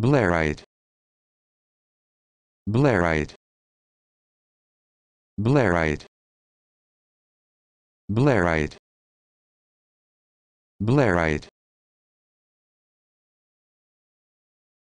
Blairite. Blairite. Blairite. Blairite. Blairite.